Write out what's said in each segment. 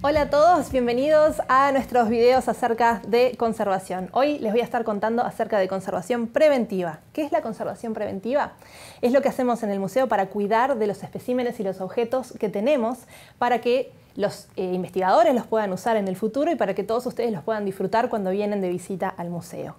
Hola a todos, bienvenidos a nuestros videos acerca de conservación. Hoy les voy a estar contando acerca de conservación preventiva. ¿Qué es la conservación preventiva? Es lo que hacemos en el museo para cuidar de los especímenes y los objetos que tenemos para que los eh, investigadores los puedan usar en el futuro y para que todos ustedes los puedan disfrutar cuando vienen de visita al museo.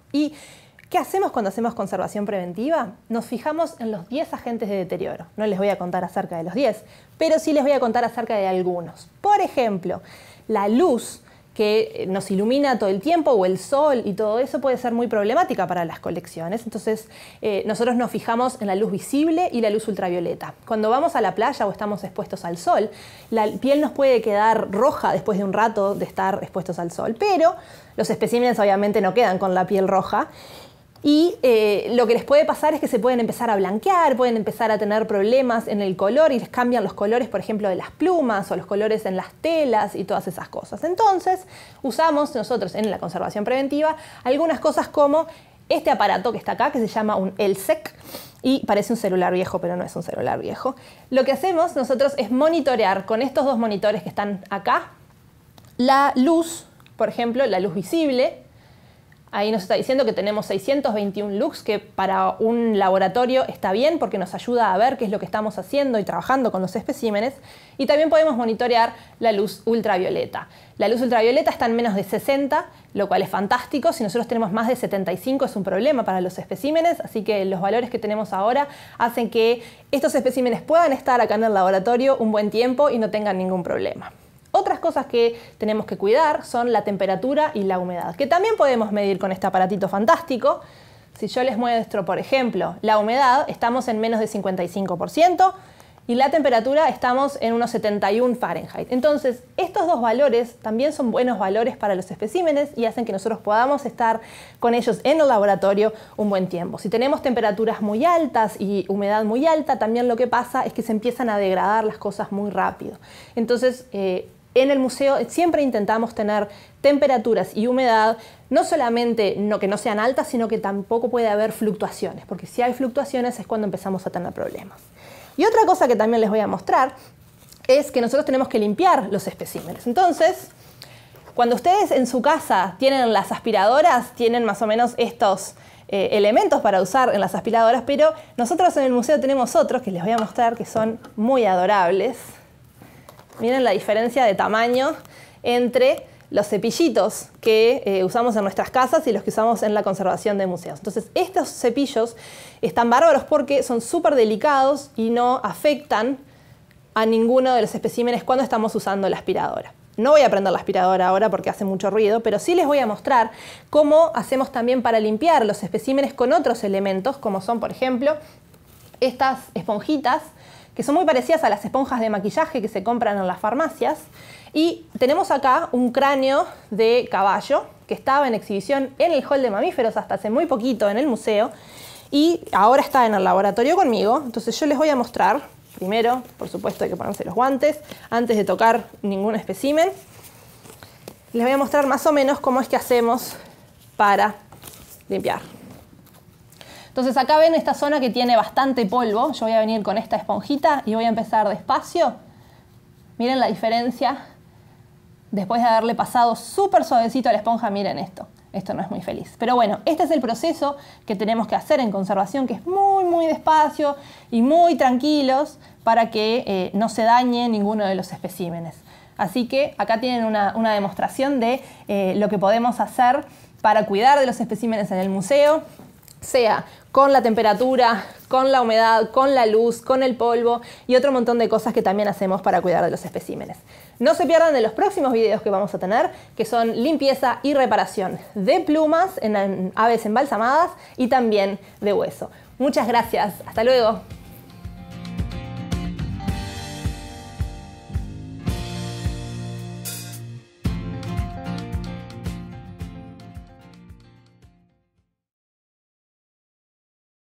¿Qué hacemos cuando hacemos conservación preventiva? Nos fijamos en los 10 agentes de deterioro. No les voy a contar acerca de los 10, pero sí les voy a contar acerca de algunos. Por ejemplo, la luz que eh, nos ilumina todo el tiempo o el sol y todo eso puede ser muy problemática para las colecciones. Entonces eh, nosotros nos fijamos en la luz visible y la luz ultravioleta. Cuando vamos a la playa o estamos expuestos al sol, la piel nos puede quedar roja después de un rato de estar expuestos al sol, pero los especímenes obviamente no quedan con la piel roja y eh, lo que les puede pasar es que se pueden empezar a blanquear, pueden empezar a tener problemas en el color y les cambian los colores, por ejemplo, de las plumas o los colores en las telas y todas esas cosas. Entonces, usamos nosotros en la conservación preventiva algunas cosas como este aparato que está acá, que se llama un ELSEC, y parece un celular viejo, pero no es un celular viejo. Lo que hacemos nosotros es monitorear con estos dos monitores que están acá la luz, por ejemplo, la luz visible, Ahí nos está diciendo que tenemos 621 lux, que para un laboratorio está bien porque nos ayuda a ver qué es lo que estamos haciendo y trabajando con los especímenes. Y también podemos monitorear la luz ultravioleta. La luz ultravioleta está en menos de 60, lo cual es fantástico. Si nosotros tenemos más de 75 es un problema para los especímenes, así que los valores que tenemos ahora hacen que estos especímenes puedan estar acá en el laboratorio un buen tiempo y no tengan ningún problema. Otras cosas que tenemos que cuidar son la temperatura y la humedad, que también podemos medir con este aparatito fantástico. Si yo les muestro, por ejemplo, la humedad, estamos en menos de 55% y la temperatura estamos en unos 71 Fahrenheit. Entonces, estos dos valores también son buenos valores para los especímenes y hacen que nosotros podamos estar con ellos en el laboratorio un buen tiempo. Si tenemos temperaturas muy altas y humedad muy alta, también lo que pasa es que se empiezan a degradar las cosas muy rápido. Entonces, eh, en el museo siempre intentamos tener temperaturas y humedad, no solamente que no sean altas, sino que tampoco puede haber fluctuaciones, porque si hay fluctuaciones es cuando empezamos a tener problemas. Y otra cosa que también les voy a mostrar es que nosotros tenemos que limpiar los especímenes. Entonces, cuando ustedes en su casa tienen las aspiradoras, tienen más o menos estos eh, elementos para usar en las aspiradoras, pero nosotros en el museo tenemos otros que les voy a mostrar que son muy adorables. Miren la diferencia de tamaño entre los cepillitos que eh, usamos en nuestras casas y los que usamos en la conservación de museos. Entonces, estos cepillos están bárbaros porque son súper delicados y no afectan a ninguno de los especímenes cuando estamos usando la aspiradora. No voy a prender la aspiradora ahora porque hace mucho ruido, pero sí les voy a mostrar cómo hacemos también para limpiar los especímenes con otros elementos, como son, por ejemplo, estas esponjitas que son muy parecidas a las esponjas de maquillaje que se compran en las farmacias. Y tenemos acá un cráneo de caballo que estaba en exhibición en el hall de mamíferos hasta hace muy poquito en el museo y ahora está en el laboratorio conmigo. Entonces yo les voy a mostrar, primero, por supuesto hay que ponerse los guantes antes de tocar ningún especimen. Les voy a mostrar más o menos cómo es que hacemos para limpiar. Entonces acá ven esta zona que tiene bastante polvo. Yo voy a venir con esta esponjita y voy a empezar despacio. Miren la diferencia. Después de haberle pasado súper suavecito a la esponja, miren esto. Esto no es muy feliz. Pero bueno, este es el proceso que tenemos que hacer en conservación, que es muy, muy despacio y muy tranquilos para que eh, no se dañe ninguno de los especímenes. Así que acá tienen una, demostración de eh, lo que podemos hacer para cuidar de los especímenes en el museo, sea con la temperatura, con la humedad, con la luz, con el polvo y otro montón de cosas que también hacemos para cuidar de los especímenes. No se pierdan de los próximos videos que vamos a tener, que son limpieza y reparación de plumas en aves embalsamadas y también de hueso. Muchas gracias, hasta luego.